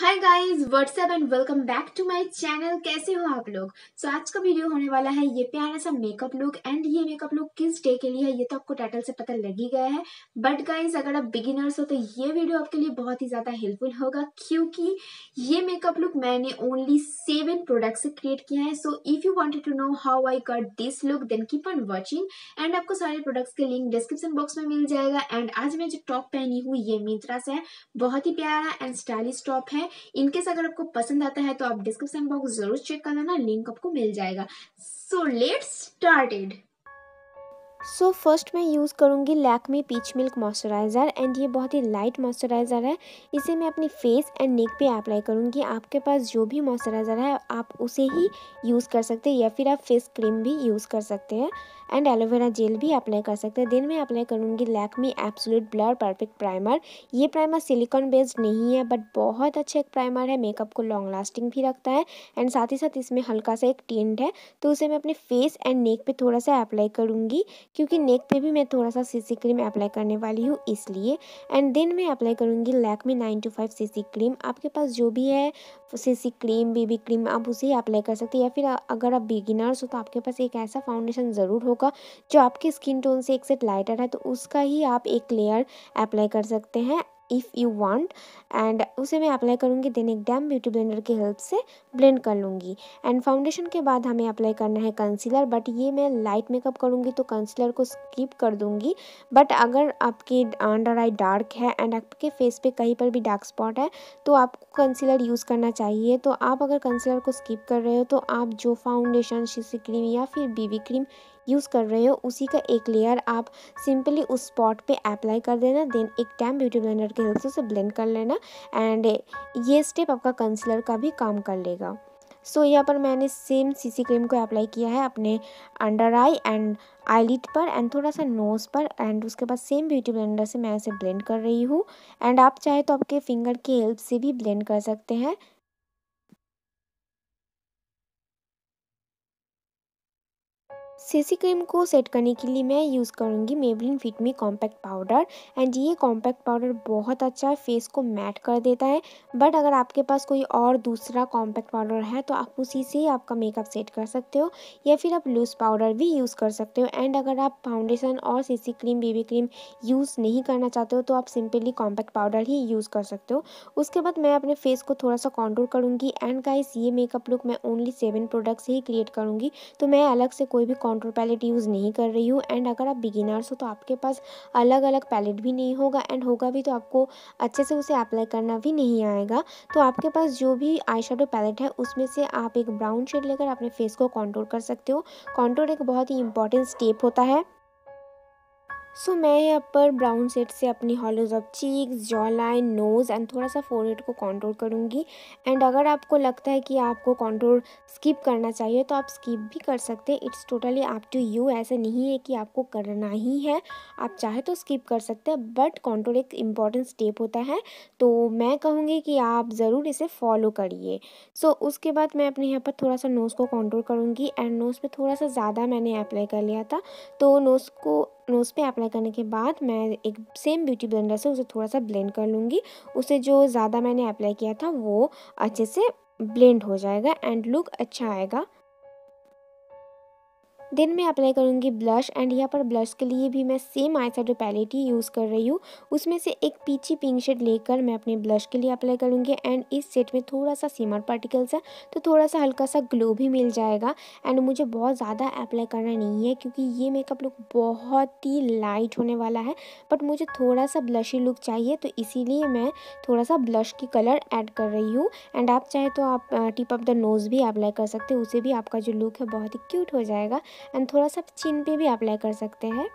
Hi guys what's up and welcome back to my channel कैसे हो आप लोग सो so, आज का वीडियो होने वाला है ये प्यारा सा मेकअप लुक एंड ये मेकअप लुक किस डे के लिए है ये तो आपको टाइटल से पता लग ही गया है बट गाइस अगर आप बिगिनर्स हो तो ये वीडियो आपके लिए बहुत ही ज़्यादा हेल्पफुल होगा क्योंकि ये मेकअप लुक मैंने ओनली सेवन प्रोडक्ट से क्रिएट किया है so if you wanted to know how I cut this look then keep on watching and आपको सारे प्रोडक्ट्स के लिंक डिस्क्रिप्शन बॉक्स में मिल जाएगा एंड आज मैं जो टॉप पहनी हूँ ये मिंत्रा से है बहुत ही प्यारा एंड स्टाइलिश टॉप है है इनकेस अगर आपको पसंद आता है तो आप डिस्क्रिप्शन बॉक्स जरूर चेक कर लेना लिंक आपको मिल जाएगा so let started so so, first मैं यूज़ करूँगी Lakme peach milk moisturizer and ये बहुत ही लाइट मॉइस्चराइज़र है इसे मैं अपनी फेस एंड नेक पे अप्लाई करूँगी आपके पास जो भी मॉइस्चराइज़र है आप उसे ही यूज़ कर सकते हैं या फिर आप फेस क्रीम भी यूज़ कर सकते हैं एंड एलोवेरा जेल भी अप्लाई कर सकते हैं देन मैं अप्लाई करूँगी Lakme absolute blur perfect primer ये प्राइमर सिलिकॉन बेस्ड नहीं है बट बहुत अच्छा एक प्राइमर है मेकअप को लॉन्ग लास्टिंग भी रखता है एंड साथ ही साथ इसमें हल्का सा एक टेंट है तो उसे मैं अपने फेस एंड नेक पर थोड़ा सा अप्लाई करूँगी क्योंकि नेक पे भी मैं थोड़ा सा सीसी क्रीम अप्लाई करने वाली हूँ इसलिए एंड देन मैं अप्लाई करूँगी Lakme nine to five C cream आपके पास जो भी है सीसी क्रीम बेबी क्रीम आप उसे ही अप्लाई कर सकते हैं या फिर अगर आप बिगिनर्स हो तो आपके पास एक ऐसा फाउंडेशन ज़रूर होगा जो आपके स्किन टोन से एक सेट लाइटर है तो उसका ही आप एक लेयर अप्लाई कर सकते हैं इफ़ यू वांट एंड उसे मैं अप्लाई करूँगी देन एक डैम ब्यूटी ब्लेंडर की हेल्प से ब्लेंड कर लूँगी एंड फाउंडेशन के बाद हमें अप्लाई करना है कंसीलर बट ये मैं लाइट मेकअप करूँगी तो कंसीलर को स्किप कर दूँगी बट अगर आपकी अंडर आई डार्क है एंड आपके फेस पे कहीं पर भी डार्क स्पॉट है तो आपको कंसीलर यूज़ करना चाहिए तो आप अगर कंसीलर को स्किप कर रहे हो तो आप जो फाउंडेशन शीशी क्रीम या फिर बीबी क्रीम यूज़ कर रहे हो उसी का एक लेयर आप सिंपली उस स्पॉट पे अप्लाई कर देना देन एक टैम ब्यूटी ब्लेंडर के हेल्प से उसे ब्लेंड कर लेना एंड ये स्टेप आपका कंसलर का भी काम कर लेगा सो so, यहाँ पर मैंने सेम सीसी क्रीम को अप्लाई किया है अपने अंडर आई एंड आईलिट पर एंड थोड़ा सा नोज़ पर एंड उसके बाद सेम ब्यूटी ब्लेंडर से मैं इसे ब्लेंड कर रही हूँ एंड आप चाहे तो आपके फिंगर की हेल्प से भी ब्लेंड कर सकते हैं सीसी क्रीम को सेट करने के लिए मैं यूज़ करूँगी Maybelline fit me compact powder and ये कॉम्पैक्ट पाउडर बहुत अच्छा है फेस को मैट कर देता है बट अगर आपके पास कोई और दूसरा कॉम्पैक्ट पाउडर है तो आप उसी से ही आपका मेकअप सेट कर सकते हो या फिर आप लूज़ पाउडर भी यूज़ कर सकते हो एंड अगर आप फाउंडेशन और C cream BB cream use नहीं करना चाहते हो तो आप सिंपली कॉम्पैक्ट पाउडर ही यूज़ कर सकते हो उसके बाद मैं अपने फेस को थोड़ा सा कॉन्ट्रोल करूँगी एंड का ये मेकअप लुक मैं ओनली सेवन प्रोडक्ट्स से ही क्रिएट करूँगी तो मैं अलग से कोई भी कॉन्ट्रोल पैलेट यूज़ नहीं कर रही हूँ एंड अगर आप बिगिनर्स हो तो आपके पास अलग अलग पैलेट भी नहीं होगा एंड होगा भी तो आपको अच्छे से उसे अप्लाई करना भी नहीं आएगा तो आपके पास जो भी आई पैलेट है उसमें से आप एक ब्राउन शेड लेकर अपने फेस को कॉन्ट्रोल कर सकते हो कॉन्ट्रोल एक बहुत ही इंपॉर्टेंट स्टेप होता है सो so, मैं यहाँ पर ब्राउन सेट से अपनी hollows of cheeks jaw line nose and थोड़ा सा फोरहेड को कंट्रोल करूँगी एंड अगर आपको लगता है कि आपको कंट्रोल स्किप करना चाहिए तो आप स्किप भी कर सकते हैं it's totally up to you ऐसा नहीं है कि आपको करना ही है आप चाहे तो स्किप कर सकते हैं बट कंट्रोल एक इम्पॉर्टेंट स्टेप होता है तो मैं कहूँगी कि आप ज़रूर इसे फॉलो करिए सो so, उसके बाद मैं अपने यहाँ पर थोड़ा सा नोज़ को कंट्रोल करूँगी एंड नोज़ पर थोड़ा सा ज़्यादा मैंने अप्लाई कर लिया था तो नोज़ को नोज़ पे अप्लाई करने के बाद मैं एक सेम ब्यूटी ब्लेंडर से उसे थोड़ा सा ब्लेंड कर लूँगी उसे जो ज़्यादा मैंने अप्लाई किया था वो अच्छे से ब्लेंड हो जाएगा एंड लुक अच्छा आएगा दिन मैं अप्लाई करूँगी ब्लश एंड यहाँ पर ब्लश के लिए भी मैं सेम आई साइड पैलेट ही यूज़ कर रही हूँ उसमें से एक पीछी पिंक शेड लेकर मैं अपने ब्लश के लिए अप्लाई करूँगी एंड इस सेट में थोड़ा सा सीमर पार्टिकल्स है तो थोड़ा सा हल्का सा ग्लो भी मिल जाएगा एंड मुझे बहुत ज़्यादा अप्लाई करना नहीं है क्योंकि ये मेकअप लुक बहुत ही लाइट होने वाला है बट मुझे थोड़ा सा ब्लशी लुक चाहिए तो इसीलिए मैं थोड़ा सा ब्लश की कलर ऐड कर रही हूँ एंड आप चाहे तो आप टिप ऑफ द नोज़ भी अप्लाई कर सकते हो उसे भी आपका जो लुक है बहुत ही क्यूट हो जाएगा एंड थोड़ा सा चिन पे भी अप्लाई कर सकते हैं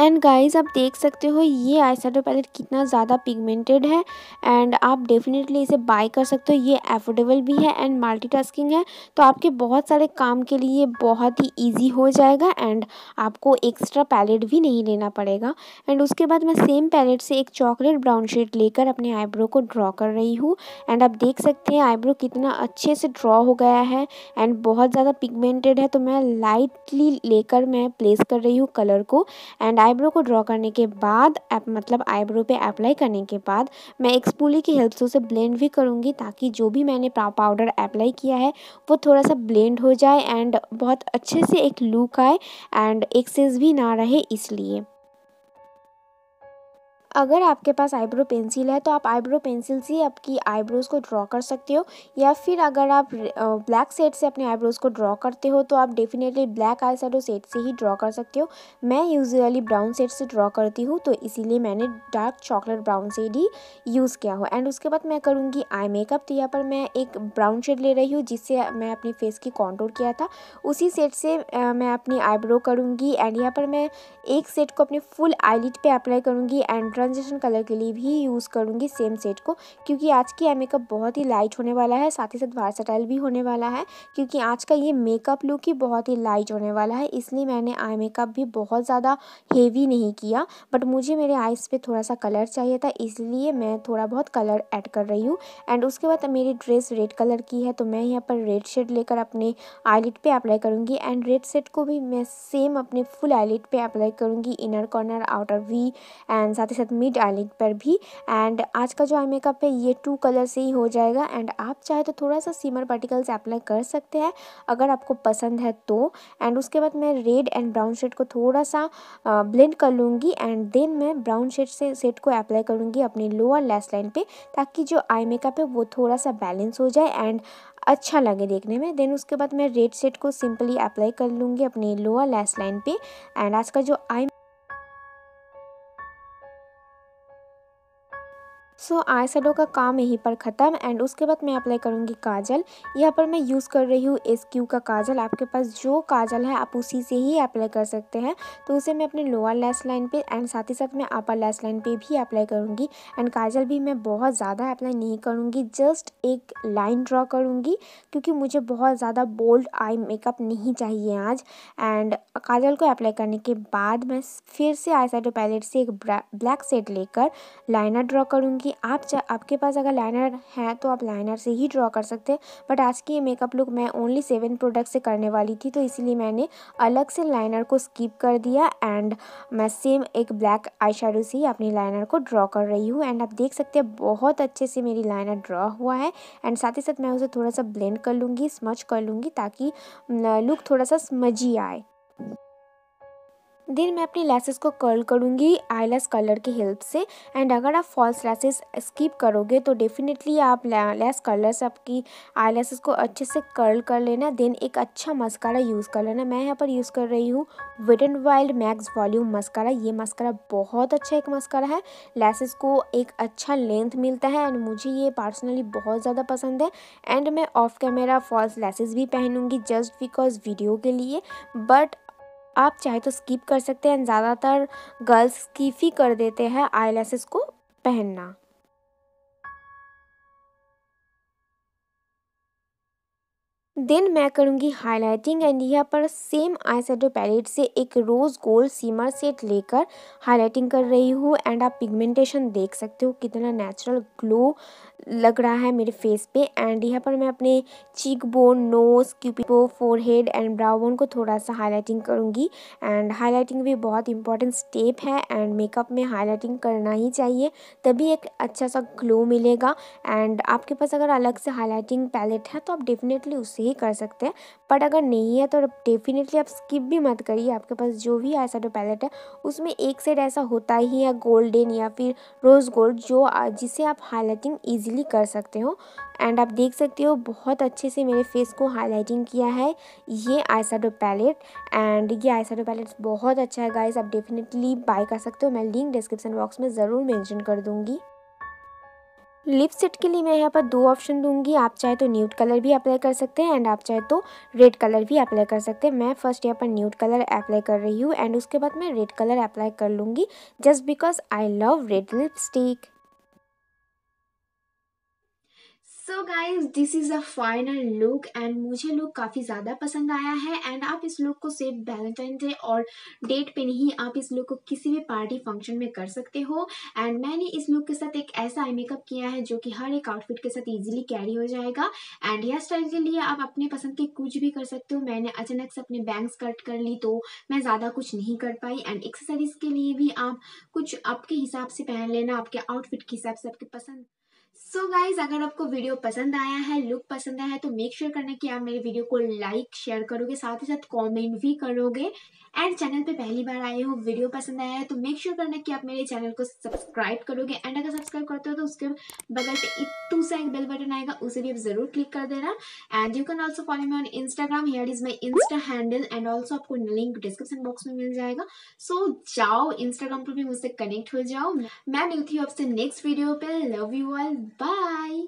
एंड गाइस आप देख सकते हो ये आई शेडो पैलेट कितना ज़्यादा पिगमेंटेड है एंड आप डेफिनेटली इसे बाय कर सकते हो ये एफोर्डेबल भी है एंड मल्टीटास्किंग है तो आपके बहुत सारे काम के लिए बहुत ही ईजी हो जाएगा एंड आपको एक्स्ट्रा पैलेट भी नहीं लेना पड़ेगा एंड उसके बाद मैं सेम पैलेट से एक चॉकलेट ब्राउन शेड लेकर अपने आईब्रो को ड्रॉ कर रही हूँ एंड आप देख सकते हैं आईब्रो कितना अच्छे से ड्रॉ हो गया है एंड बहुत ज़्यादा पिगमेंटेड है तो मैं लाइटली लेकर मैं प्लेस कर रही हूँ कलर को एंड आईब्रो को ड्रॉ करने के बाद मतलब आईब्रो पे अप्लाई करने के बाद मैं एक स्पूली की हेल्प से उसे ब्लेंड भी करूँगी ताकि जो भी मैंने पाउडर अप्लाई किया है वो थोड़ा सा ब्लेंड हो जाए एंड बहुत अच्छे से एक लुक आए एंड एक्सेस भी ना रहे इसलिए अगर आपके पास आईब्रो पेंसिल है तो आप आईब्रो पेंसिल से आपकी आईब्रोज़ को ड्रॉ कर सकते हो या फिर अगर आप ब्लैक सेट से अपने आईब्रोज़ को ड्रॉ करते हो तो आप definitely black eye shadow shade से ही ड्रॉ कर सकते हो मैं यूजुअली ब्राउन सेट से ड्रॉ करती हूँ तो इसीलिए मैंने डार्क चॉकलेट ब्राउन सेड ही यूज़ किया हो एंड उसके बाद मैं करूँगी आई मेकअप तो यहाँ पर मैं एक ब्राउन शेड ले रही हूँ जिससे मैं अपने फेस की कॉन्टोर किया था उसी सेट से मैं अपनी आईब्रो करूँगी एंड यहाँ पर मैं एक सेट को अपने फुल आईलिट पर अप्लाई करूँगी एंड ट्रांजिशन कलर के लिए भी यूज़ करूँगी सेम सेट को क्योंकि आज की आई मेकअप बहुत ही लाइट होने वाला है साथ ही साथ वार्सटाइल भी होने वाला है क्योंकि आज का ये मेकअप लुक ही बहुत ही लाइट होने वाला है इसलिए मैंने आई मेकअप भी बहुत ज़्यादा हेवी नहीं किया बट मुझे मेरे आइज़ पर थोड़ा सा कलर चाहिए था इसलिए मैं थोड़ा बहुत कलर ऐड कर रही हूँ एंड उसके बाद मेरी ड्रेस रेड कलर की है तो मैं यहाँ पर रेड शेड लेकर अपने आईलिट पे अप्लाई करूँगी एंड रेड सेट को भी मैं सेम अपने फुल आईलिट पे अप्लाई करूँगी inner corner outer V and साथ ही साथ बाद मिड आईलिड पर भी एंड आज का जो आई मेकअप है ये टू कलर से ही हो जाएगा एंड आप चाहे तो थोड़ा सा सीमर पार्टिकल्स अप्लाई कर सकते हैं अगर आपको पसंद है तो एंड उसके बाद मैं रेड एंड ब्राउन शेड को थोड़ा सा ब्लेंड कर लूँगी एंड देन मैं ब्राउन शेड से शेड को अप्लाई करूँगी अपने लोअर लेस लाइन पर ताकि जो आई मेकअप है वो थोड़ा सा बैलेंस हो जाए एंड अच्छा लगे देखने में देन उसके बाद मैं रेड शेड को सिंपली अप्लाई कर लूँगी अपने लोअर लेस लाइन पे एंड आज का जो आई सो so, आई का काम यहीं पर ख़त्म एंड उसके बाद मैं अप्लाई करूँगी काजल यहाँ पर मैं यूज़ कर रही हूँ एस क्यू का काजल आपके पास जो काजल है आप उसी से ही अप्लाई कर सकते हैं तो उसे मैं अपने लोअर लेस लाइन पे एंड साथ ही साथ मैं अपर लेस लाइन पे भी अप्लाई करूँगी एंड काजल भी मैं बहुत ज़्यादा अप्लाई नहीं करूँगी जस्ट एक लाइन ड्रॉ करूँगी क्योंकि मुझे बहुत ज़्यादा बोल्ड आई मेकअप नहीं चाहिए आज एंड काजल को अप्लाई करने के बाद मैं फिर से आई पैलेट से एक ब्लैक सेट लेकर लाइनर ड्रॉ करूँगी कि आप आपके पास अगर लाइनर है तो आप लाइनर से ही ड्रॉ कर सकते हैं बट आज की ये मेकअप लुक मैं ओनली सेवन प्रोडक्ट से करने वाली थी तो इसीलिए मैंने अलग से लाइनर को स्किप कर दिया एंड मैं सेम एक ब्लैक आई से ही अपनी लाइनर को ड्रॉ कर रही हूँ एंड आप देख सकते हैं बहुत अच्छे से मेरी लाइनर ड्रॉ हुआ है एंड साथ ही साथ मैं उसे थोड़ा सा ब्लेंड कर लूँगी स्मच कर लूँगी ताकि लुक थोड़ा सा स्मजी आए देन मैं अपनी लैसेस को कर्ल करूँगी आईलेस कलर की हेल्प से एंड अगर आप फॉल्स लैसेस स्किप करोगे तो डेफिनेटली आप लेस कलर से आपकी आई लैसेस को अच्छे से कर्ल कर लेना देन एक अच्छा मस्कारा यूज़ कर लेना मैं यहाँ पर यूज़ कर रही हूँ wet and wild max volume mascara ये मस्कारा बहुत अच्छा एक मस्कारा है लैसेस को एक अच्छा लेंथ मिलता है एंड मुझे ये पर्सनली बहुत ज़्यादा पसंद है एंड मैं ऑफ कैमरा फॉल्स लैसेस भी पहनूँगी जस्ट बिकॉज वीडियो के लिए बट आप चाहे तो स्किप कर सकते हैं ज़्यादातर गर्ल्स स्कीप ही कर देते हैं आई को पहनना देन मैं करूँगी हाईलाइटिंग एंड यहाँ पर सेम आई सेडो पैलेट से एक रोज़ गोल्ड सीमर सेट लेकर हाईलाइटिंग कर रही हूँ एंड आप पिगमेंटेशन देख सकते हो कितना नेचुरल ग्लो लग रहा है मेरे फेस पे एंड यहाँ पर मैं अपने चीक बोन नोज क्यूपिपो फोरहेड एंड ब्राउ बोन को थोड़ा सा हाईलाइटिंग करूँगी एंड हाईलाइटिंग भी बहुत इंपॉर्टेंट स्टेप है एंड मेकअप में हाईलाइटिंग करना ही चाहिए तभी एक अच्छा सा ग्लो मिलेगा एंड आपके पास अगर अलग से हाईलाइटिंग पैलेट है तो आप डेफिनेटली उससे ही कर सकते हैं बट अगर नहीं है तो डेफिनेटली आप स्किप भी मत करिए आपके पास जो भी आई शेडो पैलेट है उसमें एक सेट ऐसा होता ही है गोल्डन या फिर रोज़ गोल्ड जो जिसे आप हाईलाइटिंग ईजिली कर सकते हो एंड आप देख सकते हो बहुत अच्छे से मेरे फेस को हाईलाइटिंग किया है ये आई शेडो पैलेट एंड ये आई शेडो पैलेट बहुत अच्छा है गाइज आप डेफिनेटली बाय कर सकते हो मैं लिंक डिस्क्रिप्शन बॉक्स में ज़रूर मैंशन कर दूँगी लिप सेट के लिए मैं यहाँ पर दो ऑप्शन दूंगी आप चाहे तो न्यूट कलर भी अप्लाई कर सकते हैं एंड आप चाहे तो रेड कलर भी अप्लाई कर सकते हैं मैं फर्स्ट यहाँ पर न्यूट कलर अप्लाई कर रही हूँ एंड उसके बाद मैं रेड कलर अप्लाई कर लूँगी just because I love red lipstick so guys this is a final look and मुझे लुक काफ़ी ज़्यादा पसंद आया है एंड आप इस लुक को सिर्फ वैलेंटाइन डे और डेट पे नहीं आप इस लुक को किसी भी पार्टी फंक्शन में कर सकते हो एंड मैंने इस लुक के साथ एक ऐसा आई मेकअप किया है जो कि हर एक आउटफिट के साथ ईजिली कैरी हो जाएगा एंड हेयर स्टाइल के लिए आप अपने पसंद के कुछ भी कर सकते हो मैंने अचानक से अपने बैंग्स कट कर ली तो मैं ज़्यादा कुछ नहीं कर पाई एंड एक्सेसरीज के लिए भी आप कुछ आपके हिसाब से पहन लेना आपके आउटफिट के हिसाब से आपके पसंद सो so गाइज अगर आपको वीडियो पसंद आया है लुक पसंद आया है तो मेक श्योर sure करना कि आप मेरे वीडियो को लाइक शेयर करोगे साथ ही साथ कमेंट भी करोगे एंड चैनल पे पहली बार आए हो वीडियो पसंद आया है तो मेक श्योर sure करना कि आप मेरे चैनल को सब्सक्राइब करोगे एंड अगर सब्सक्राइब करते हो तो उसके बगल पे इतू सा एक बेल बटन आएगा उसे भी आप जरूर क्लिक कर देना and you can also follow me on Instagram here is my insta handle and also आपको लिंक डिस्क्रिप्शन बॉक्स में मिल जाएगा सो so, जाओ इंस्टाग्राम पर भी मुझसे कनेक्ट हो जाओ मैं मिलती हूँ आपसे नेक्स्ट वीडियो पे लव यू ऑल Bye.